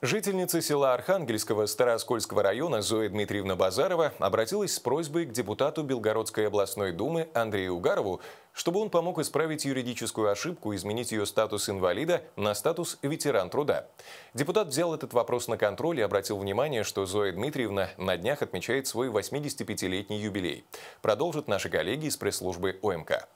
Жительница села Архангельского Староскольского района Зоя Дмитриевна Базарова обратилась с просьбой к депутату Белгородской областной думы Андрею Угарову, чтобы он помог исправить юридическую ошибку и изменить ее статус инвалида на статус ветеран труда. Депутат взял этот вопрос на контроль и обратил внимание, что Зоя Дмитриевна на днях отмечает свой 85-летний юбилей. Продолжат наши коллеги из пресс-службы ОМК.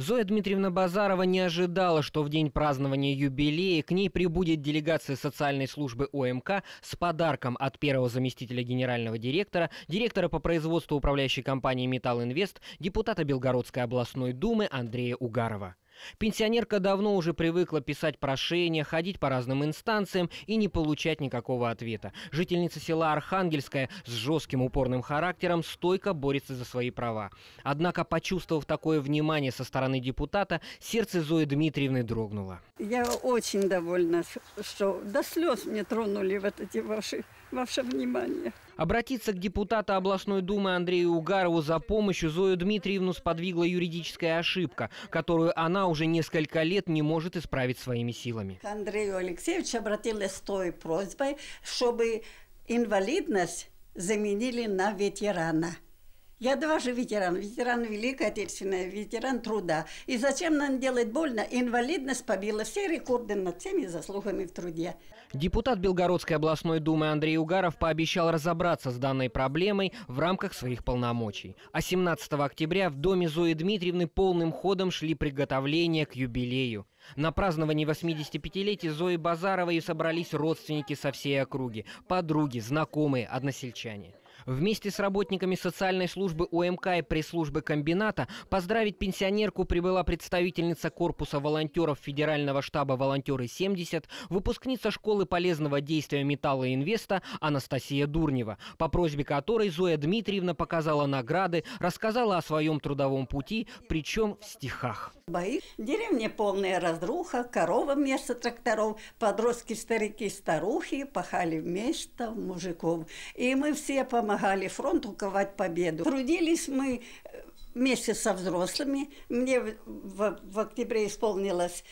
Зоя Дмитриевна Базарова не ожидала, что в день празднования юбилея к ней прибудет делегация социальной службы ОМК с подарком от первого заместителя генерального директора, директора по производству управляющей компании Металл Инвест депутата Белгородской областной думы Андрея Угарова. Пенсионерка давно уже привыкла писать прошения, ходить по разным инстанциям и не получать никакого ответа. Жительница села Архангельская с жестким упорным характером стойко борется за свои права. Однако, почувствовав такое внимание со стороны депутата, сердце Зои Дмитриевны дрогнуло. Я очень довольна, что до слез мне тронули вот эти ваши ваше внимание. Обратиться к депутату областной думы Андрею Угарову за помощью Зою Дмитриевну сподвигла юридическая ошибка, которую она уже несколько лет не может исправить своими силами. К Андрею Алексеевичу обратилась с той просьбой, чтобы инвалидность заменили на ветерана – я дважды ветеран, ветеран Великой Отечественной, ветеран труда. И зачем нам делать больно? Инвалидность побила все рекорды над всеми заслугами в труде. Депутат Белгородской областной думы Андрей Угаров пообещал разобраться с данной проблемой в рамках своих полномочий. А 17 октября в доме Зои Дмитриевны полным ходом шли приготовления к юбилею. На празднование 85-летия Зои Базаровой собрались родственники со всей округи, подруги, знакомые, односельчане. Вместе с работниками социальной службы ОМК и пресс-службы комбината поздравить пенсионерку прибыла представительница корпуса волонтеров Федерального штаба «Волонтеры-70», выпускница школы полезного действия «Металла Инвеста» Анастасия Дурнева, по просьбе которой Зоя Дмитриевна показала награды, рассказала о своем трудовом пути, причем в стихах. Бои. Деревня полная разруха, корова вместо тракторов, подростки, старики, старухи пахали вместо мужиков. И мы все помогли помогали фронту ковать победу. Трудились мы э, вместе со взрослыми. Мне в, в октябре исполнилось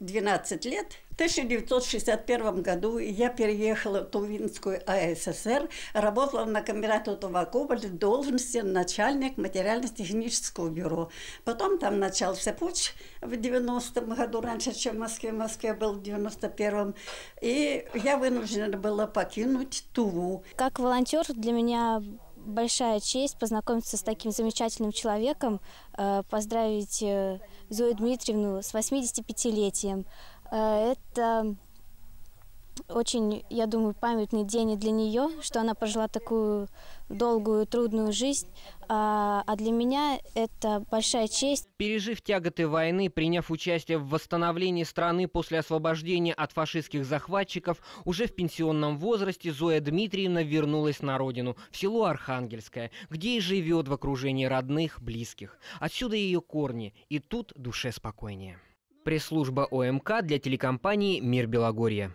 12 лет. В 1961 году я переехала в Тувинскую АССР, работала на комбинату Тувакоболь в должности начальник материально-технического бюро. Потом там начался путь в 90-м году, раньше, чем в Москве. В Москве был в 91-м. И я вынуждена была покинуть Туву. Как волонтер для меня большая честь познакомиться с таким замечательным человеком, э, поздравить э, Зою Дмитриевну с 85-летием. Э, это очень, я думаю, памятный день и для нее, что она прожила такую долгую, трудную жизнь. А, а, для меня это большая честь. Пережив тяготы войны, приняв участие в восстановлении страны после освобождения от фашистских захватчиков, уже в пенсионном возрасте Зоя Дмитриевна вернулась на родину, в село Архангельское, где и живет в окружении родных, близких. Отсюда ее корни, и тут душе спокойнее. Пресс-служба ОМК для телекомпании «Мир Белогорья».